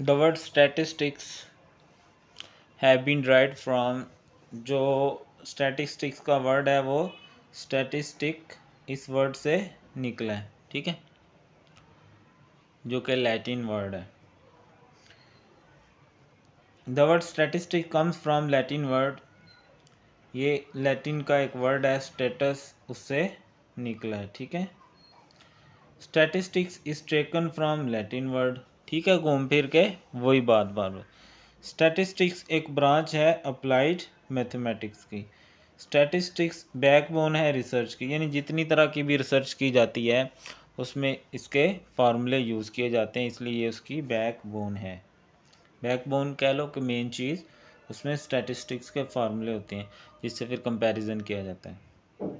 the word statistics have been right from जो statistics का word है वो स्टैटिस्टिक इस वर्ड से निकला है ठीक है जो कि लैटिन वर्ड है the word statistic comes from Latin word ये लैटिन का एक वर्ड है स्टेटस उससे निकला है ठीक है statistics is taken from Latin word ठीक है घूम फिर के वही बात बार बार स्टैटिस्टिक्स एक ब्रांच है अप्लाइड मैथमेटिक्स की स्टैटिस्टिक्स बैकबोन है रिसर्च की यानी जितनी तरह की भी रिसर्च की जाती है उसमें इसके फार्मूले यूज़ किए जाते हैं इसलिए ये उसकी बैकबोन है बैकबोन कह लो कि मेन चीज़ उसमें स्टैटिस्टिक्स के फार्मूले होते हैं जिससे फिर कंपैरिजन किया जाता है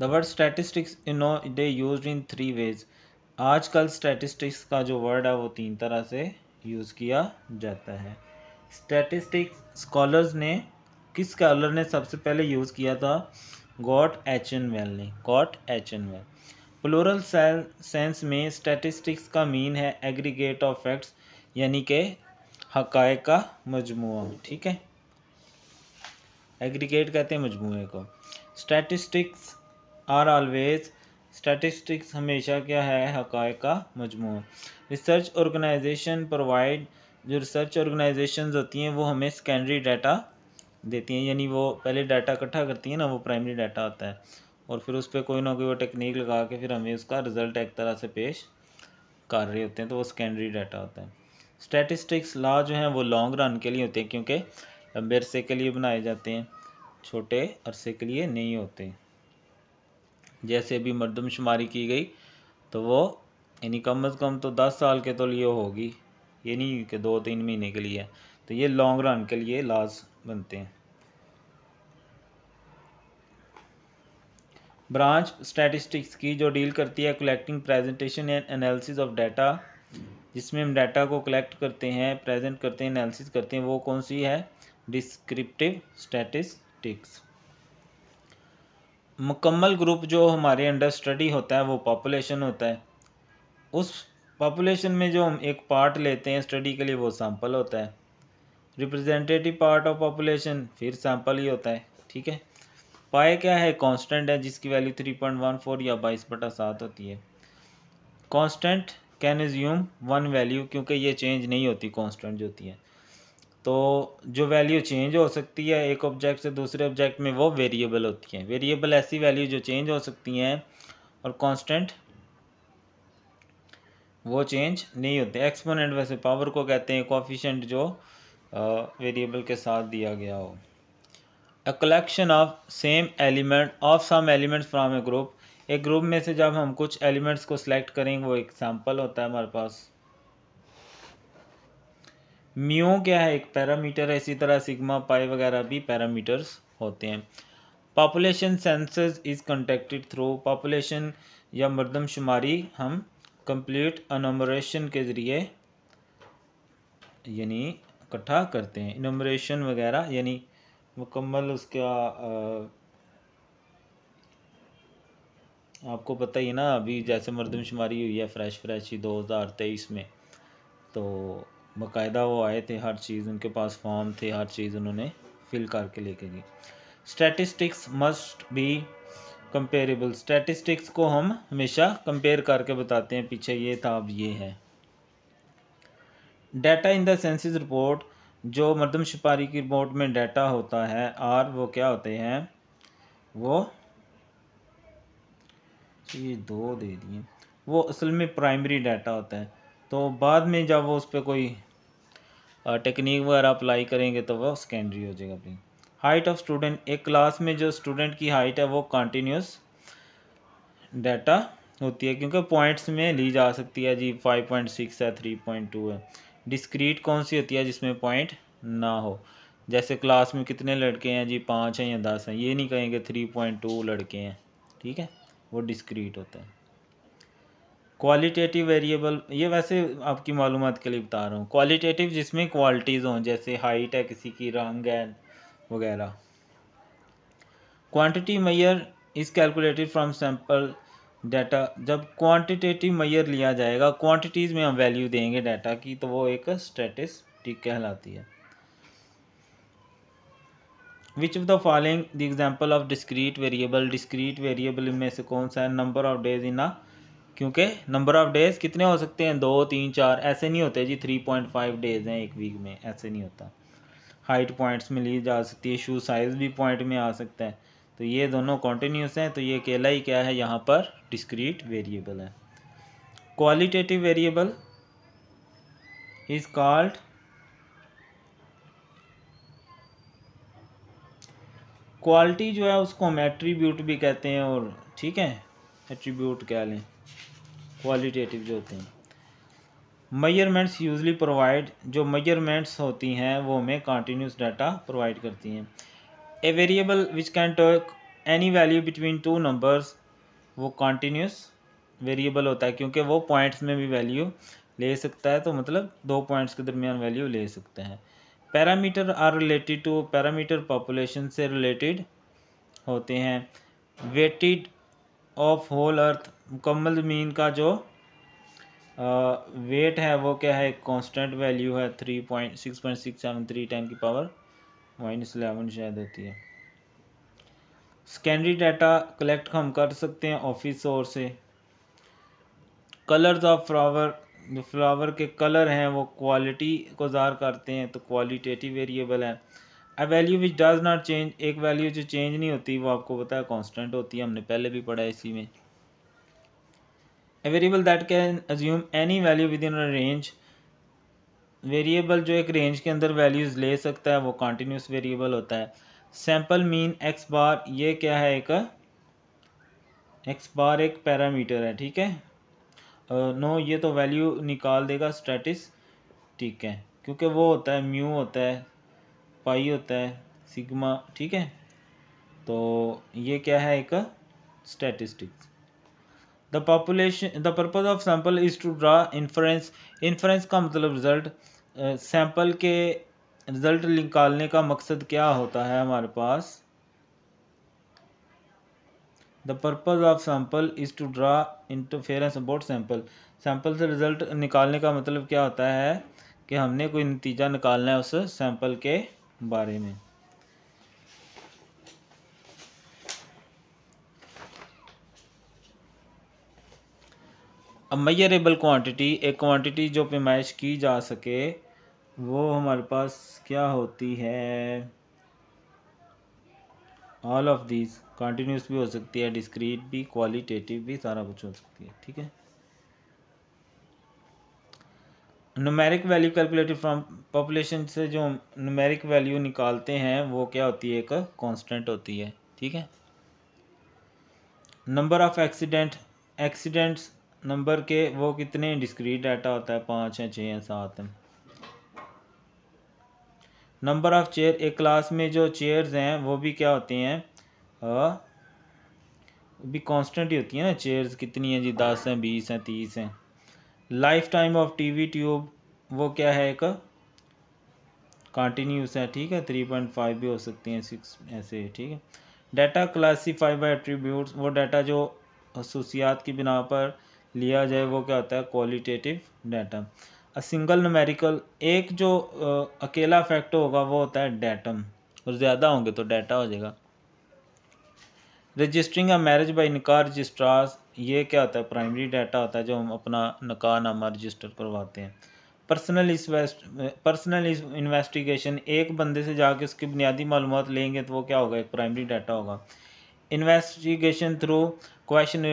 the word statistics in they use in three ways आजकल स्टैटिस्टिक्स का जो वर्ड है वो तीन तरह से यूज़ किया जाता है स्टैटिस्टिक्स स्कॉलर्स ने किस स्कॉलर ने सबसे पहले यूज़ किया था गॉट एच एन वेल ने गॉट एच एन वेल प्लोरल सेंस में स्टैटिस्टिक्स का मीन है एग्रीगेट ऑफ फैक्ट्स यानी कि हक का मजमू ठीक है एग्रीगेट कहते हैं मजमू को स्टैटिस्टिक्स आर ऑलवेज स्टैटिस्टिक्स हमेशा क्या है हक़ का मजमू रिसर्च ऑर्गेनाइजेशन प्रोवाइड जो रिसर्च ऑर्गेनाइजेशन होती हैं वो हमें सेकेंडरी डाटा देती हैं यानी वो पहले डाटा इकट्ठा करती हैं ना वो प्राइमरी डाटा होता है और फिर उस पर कोई ना कोई वो टेक्निक लगा के फिर हमें उसका रिज़ल्ट एक तरह से पेश कर रहे होते हैं तो वो सेकेंडरी डाटा होता है स्टैटिस्टिक्स ला जो हैं वो लॉन्ग रन के लिए होते हैं क्योंकि लंबे अरसे के लिए बनाए जाते हैं छोटे अरसे के लिए नहीं होते जैसे भी मरदमशुमारी की गई तो वो यानी कम अज़ कम तो दस साल के तो लिए होगी ये नहीं कि दो तीन महीने के लिए तो ये लॉन्ग रन के लिए लाज बनते हैं ब्रांच स्टैटिस्टिक्स की जो डील करती है collecting presentation and analysis of data जिसमें हम डाटा को कलेक्ट करते हैं प्रेजेंट करते हैं एनालिसिस करते हैं वो कौन सी है डिस्क्रिप्टिव स्टैटिस्टिक्स मुकम्मल ग्रुप जो हमारे अंडर स्टडी होता है वो पॉपुलेशन होता है उस पॉपुलेशन में जो हम एक पार्ट लेते हैं स्टडी के लिए वो सैम्पल होता है रिप्रेजेंटेटिव पार्ट ऑफ पॉपुलेशन फिर सैम्पल ही होता है ठीक है पाए क्या है कांस्टेंट है जिसकी value three point one four या बाईस बटा सात होती है constant can assume one value क्योंकि ये चेंज नहीं होती कांस्टेंट जो होती है तो जो वैल्यू चेंज हो सकती है एक ऑब्जेक्ट से दूसरे ऑब्जेक्ट में वो वेरिएबल होती है वेरिएबल ऐसी वैल्यू जो चेंज हो सकती हैं और कांस्टेंट वो चेंज नहीं होते एक्सपोनेंट वैसे पावर को कहते हैं कॉफिशेंट जो वेरिएबल के साथ दिया गया हो a collection of same element of some elements from a group एक ग्रुप में से जब हम कुछ एलिमेंट्स को सिलेक्ट करेंगे वो एग्जाम्पल होता है हमारे पास म्यू क्या है एक पैरामीटर है इसी तरह सिग्मा पाई वगैरह भी पैरामीटर्स होते हैं population census is conducted through population या मरदमशुमारी हम कंप्लीट अनोमरेशन के ज़रिए यानी इकट्ठा करते हैं इनोमरेशन वगैरह यानी मुकम्मल उसका आपको पता ही ना अभी जैसे मरदमशुमारी हुई है फ़्रेश फ्रेश ही दो हज़ार तेईस में तो बाकायदा वो आए थे हर चीज़ उनके पास फॉर्म थे हर चीज़ उन्होंने फिल करके लेके गई statistics must be comparable statistics को हम हमेशा कंपेयर करके बताते हैं पीछे ये था अब ये है डाटा इन देंसिस रिपोर्ट जो मरदम शपारी की रिपोर्ट में डाटा होता है आर वो क्या होते हैं वो ये दो दे दिए वो असल में प्राइमरी डाटा होता है तो बाद में जब वो उस पर कोई टेक्निक वगैरह अप्लाई करेंगे तो वह सेकेंडरी हो जाएगा अपनी हाइट ऑफ स्टूडेंट एक क्लास में जो स्टूडेंट की हाइट है वो कंटिन्यूस डाटा होती है क्योंकि पॉइंट्स में ली जा सकती है जी फाइव पॉइंट सिक्स है थ्री पॉइंट टू है डिस्क्रीट कौन सी होती है जिसमें पॉइंट ना हो जैसे क्लास में कितने लड़के हैं जी पाँच हैं या दस हैं ये नहीं कहेंगे थ्री पॉइंट टू लड़के हैं ठीक है वो डिस्क्रीट होते हैं क्वालिटेटिव वेरिएबल ये वैसे आपकी मालूम के लिए बता रहा हूँ क्वालिटेटिव जिसमें क्वालिटीज़ हों जैसे हाइट है किसी की रंग है वगैरह quantity measure is calculated from sample data जब क्वांटिटेटिव मैयर लिया जाएगा क्वांटिटीज़ में हम वैल्यू देंगे डाटा की तो वो एक स्टेटिस्टिक कहलाती है which of the following the example of discrete variable discrete variable इनमें से कौन सा है नंबर ऑफ डेज इन आ क्योंकि नंबर ऑफ़ डेज़ कितने हो सकते हैं दो तीन चार ऐसे नहीं होते जी थ्री पॉइंट फाइव डेज़ हैं एक वीक में ऐसे नहीं होता हाइट पॉइंट्स में ली जा सकती है शू साइज़ भी पॉइंट में आ सकता है तो ये दोनों कॉन्टीन्यूस हैं तो ये अकेला ही क्या है यहाँ पर डिस्क्रीट वेरिएबल है qualitative variable is called quality जो है उसको हम एट्रीब्यूट भी कहते हैं और ठीक है एट्रीब्यूट कह लें क्वालिटेटिव जो होते हैं मेजरमेंट्स यूजली प्रोवाइड जो मेजरमेंट्स होती हैं वो हमें कॉन्टीन्यूस डाटा प्रोवाइड करती हैं a variable which can take any value between two numbers वो कॉन्टीन्यूस वेरिएबल होता है क्योंकि वो पॉइंट्स में भी वैल्यू ले सकता है तो मतलब दो पॉइंट्स के दरमियान वैल्यू ले सकते हैं parameter are related to parameter population से रिलेटेड होते हैं वेटेड ऑफ होल अर्थ मुकम्मल ज़मीन का जो वेट है वो क्या है कॉन्स्टेंट वैल्यू है three point six point six seven three ten की पावर माइनस एलेवन शायद होती है सेकेंडरी डाटा कलेक्ट हम कर सकते हैं ऑफिस और से कलर्स ऑफ फ्लावर जो फ्लावर के कलर हैं वो क्वालिटी को ज़ार करते हैं तो क्वालिटेटिव वेरिएबल है a value which does not change एक वैल्यू जो चेंज नहीं होती वो आपको पता है कॉन्स्टेंट होती है हमने पहले भी पढ़ा इसी में a variable that can assume any value within a range variable जो एक रेंज के अंदर वैल्यूज़ ले सकता है वो कॉन्टीन्यूस वेरिएबल होता है सैम्पल मीन एक्स बार ये क्या है एक एक्स बार एक पैरामीटर है ठीक है नो ये तो वैल्यू निकाल देगा स्टैटिस ठीक है क्योंकि वो होता है म्यू होता है पाई होता है सिग्मा ठीक है तो ये क्या है एक statistics the population the purpose of sample is to draw inference inference का मतलब रिज़ल्ट सैम्पल के रिज़ल्ट निकालने का मकसद क्या होता है हमारे पास the purpose of sample is to draw interference about sample sample से रिज़ल्ट निकालने का मतलब क्या होता है कि हमने कोई नतीजा निकालना है उस सैम्पल के बारे में अब मैयरेबल क्वांटिटी एक क्वांटिटी जो पेमाइश की जा सके वो हमारे पास क्या होती है ऑल ऑफ दीज कंटिन्यूस भी हो सकती है डिस्क्रीट भी क्वालिटेटिव भी सारा कुछ हो सकती है ठीक है numeric value calculated from population से जो नुमेरिक वैल्यू निकालते हैं वो क्या होती है एक कांस्टेंट होती है ठीक है number of accident accidents number के वो कितने डिस्क्रीट डाटा होता है पाँच है छः है सात है नंबर ऑफ़ चेयर एक क्लास में जो चेयर्स हैं वो भी क्या होते हैं भी कांस्टेंट ही होती है ना चेयर्स कितनी हैं जी दस हैं बीस हैं तीस हैं lifetime of TV tube वो क्या है एक कॉन्टीन्यूस है ठीक है थ्री पॉइंट फाइव भी हो सकती हैं सिक्स ऐसे ठीक है डाटा क्लासीफाई बाई एट्रीब्यूट वो डाटा जो खसूसियात की बिना पर लिया जाए वो क्या होता है qualitative data a single numerical एक जो आ, अकेला फैक्ट होगा वो होता है डाटम और ज़्यादा होंगे तो डाटा हो जाएगा registering a marriage by nikah registrar ये क्या होता है प्राइमरी डाटा होता है जो हम अपना निकाह नामा रजिस्टर करवाते हैं पर्सनल इन्वेस्ट पर्सनल इन्वेस्टिगेशन एक बंदे से जाके उसकी बुनियादी मालूम लेंगे तो वो क्या होगा एक प्राइमरी डाटा होगा इन्वेस्टिगेशन थ्रू क्वेश्चन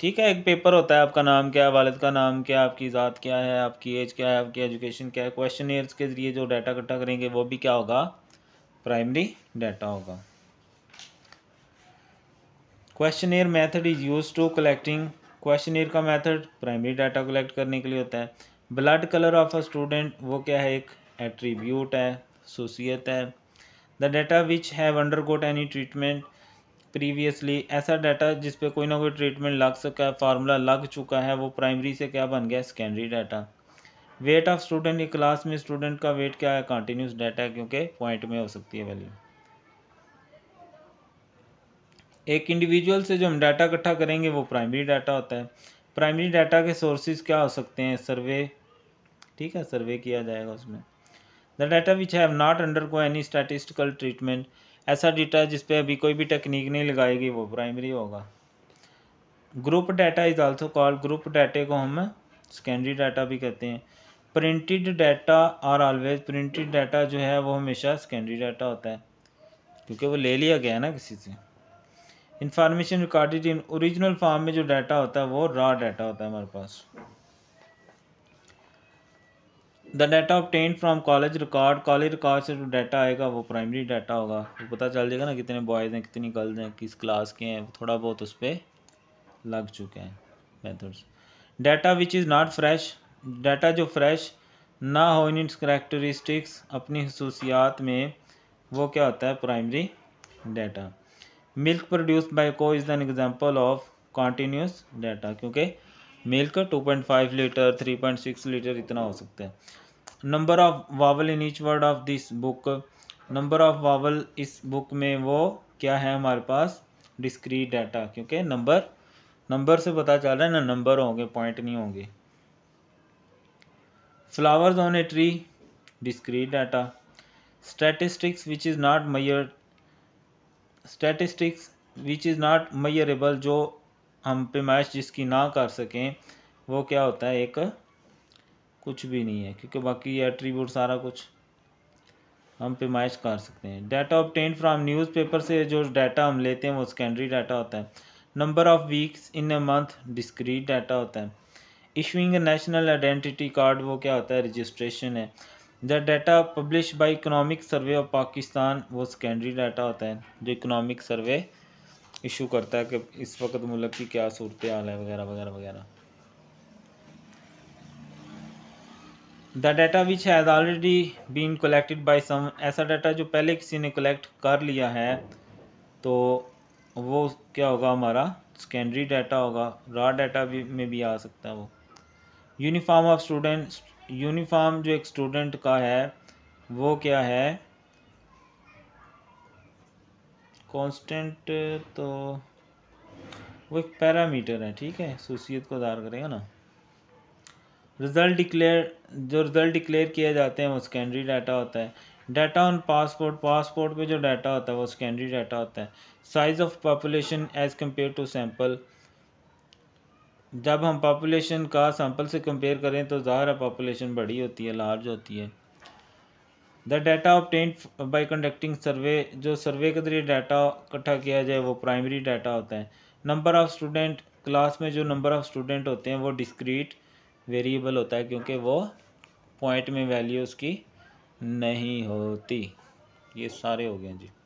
ठीक है एक पेपर होता है आपका नाम क्या है वालद का नाम क्या है आपकी ज़ात क्या है आपकी एज क्या है आपकी एजुकेशन क्या है क्वेश्चन के ज़रिए जो डाटा इकट्ठा करेंगे वो भी क्या होगा प्राइमरी डाटा होगा question method is use to collecting question का मैथड प्राइमरी डाटा कलेक्ट करने के लिए होता है blood colour of a student वो क्या है एक एट्रीब्यूट है सोसियत है the data which have undergone any treatment previously ऐसा डाटा जिस पे कोई ना कोई ट्रीटमेंट लग सका है फार्मूला लग चुका है वो प्राइमरी से क्या बन गया secondary data weight of student एक क्लास में स्टूडेंट का वेट क्या है कंटिन्यूस डाटा है क्योंकि पॉइंट में हो सकती है वैल्यू एक इंडिविजुअल से जो हम डाटा इकट्ठा करेंगे वो प्राइमरी डाटा होता है प्राइमरी डाटा के सोर्सेज क्या हो सकते हैं सर्वे ठीक है सर्वे किया जाएगा उसमें the data which have not undergone any statistical treatment ऐसा डाटा जिस अभी कोई भी टेक्निक नहीं लगाएगी वो प्राइमरी होगा group data is also called group डाटे को हम सेकेंडरी डाटा भी कहते हैं प्रिंटेड डाटा और ऑलवेज प्रिंटेड डाटा जो है वो हमेशा सेकेंडरी डाटा होता है क्योंकि वो ले लिया गया है ना किसी से information recorded in original form में जो डाटा होता है वो रॉ डाटा होता है हमारे पास the data obtain from college record college record से जो डाटा आएगा वो प्राइमरी डाटा होगा वो पता चल जाएगा ना कितने बॉयज़ हैं कितनी गर्ल्स हैं किस क्लास के हैं थोड़ा बहुत उस पर लग चुके हैं methods data which is not fresh data जो फ्रेश ना हो इन इट्स करेक्टरिस्टिक्स अपनी खसूसियात में वो क्या होता है primary data milk produce by cow is an example of continuous data क्योंकि मिल्क 2.5 लीटर 3.6 लीटर इतना हो सकता है number of vowel in each word of this book number of vowel इस बुक में वो क्या है हमारे पास डिस्क्रीट डाटा क्योंकि नंबर नंबर से पता चल रहा है ना नंबर होंगे पॉइंट नहीं होंगे flowers on a tree discrete data statistics which is not measure statistics which is not measurable जो हम पेमाइश जिसकी ना कर सकें वो क्या होता है एक कुछ भी नहीं है क्योंकि बाकी एट्रीब्यूट सारा कुछ हम पेमाइश कर सकते हैं डाटा ऑप्टेंड फ्राम न्यूज़पेपर से जो डाटा हम लेते हैं वो सेकेंडरी डाटा होता है number of weeks in a month discrete data होता है इशूइंग नेशनल आइडेंटिटी कार्ड वो क्या होता है रजिस्ट्रेशन है the data publish by economic survey of Pakistan वो सेकेंडरी डाटा होता है जो इकोनॉमिक सर्वे इशू करता है कि इस वक्त मुल्क की क्या सूरत हाल है वगैरह वगैरह वगैरह the data which has already been collected by some ऐसा डाटा जो पहले किसी ने कलेक्ट कर लिया है तो वो क्या होगा हमारा सेकेंडरी डाटा होगा रॉ डाटा भी में भी आ सकता है वो यूनिफॉर्म ऑफ स्टूडेंट यूनिफॉर्म जो एक स्टूडेंट का है वो क्या है कांस्टेंट तो वो एक पैरामीटर है ठीक है खूसियत को दार करेगा ना रिज़ल्ट डिक्लेयर जो रिज़ल्ट डिक्लेयर किए जाते हैं वो सेकेंडरी डाटा होता है डाटा ऑन पासपोर्ट पासपोर्ट पे जो डाटा होता है वो सेकेंडरी डाटा होता है size of population as compare to sample जब हम पॉपुलेशन का सैंपल से कंपेयर करें तो ज़ाहिर है पॉपुलेशन बड़ी होती है लार्ज होती है the data obtained by conducting survey जो सर्वे के जरिए डाटा इकट्ठा किया जाए वो प्राइमरी डाटा होता है नंबर ऑफ़ स्टूडेंट क्लास में जो नंबर ऑफ़ स्टूडेंट होते हैं वो डिस्क्रीट वेरिएबल होता है क्योंकि वो पॉइंट में वैल्यू उसकी नहीं होती ये सारे हो गए जी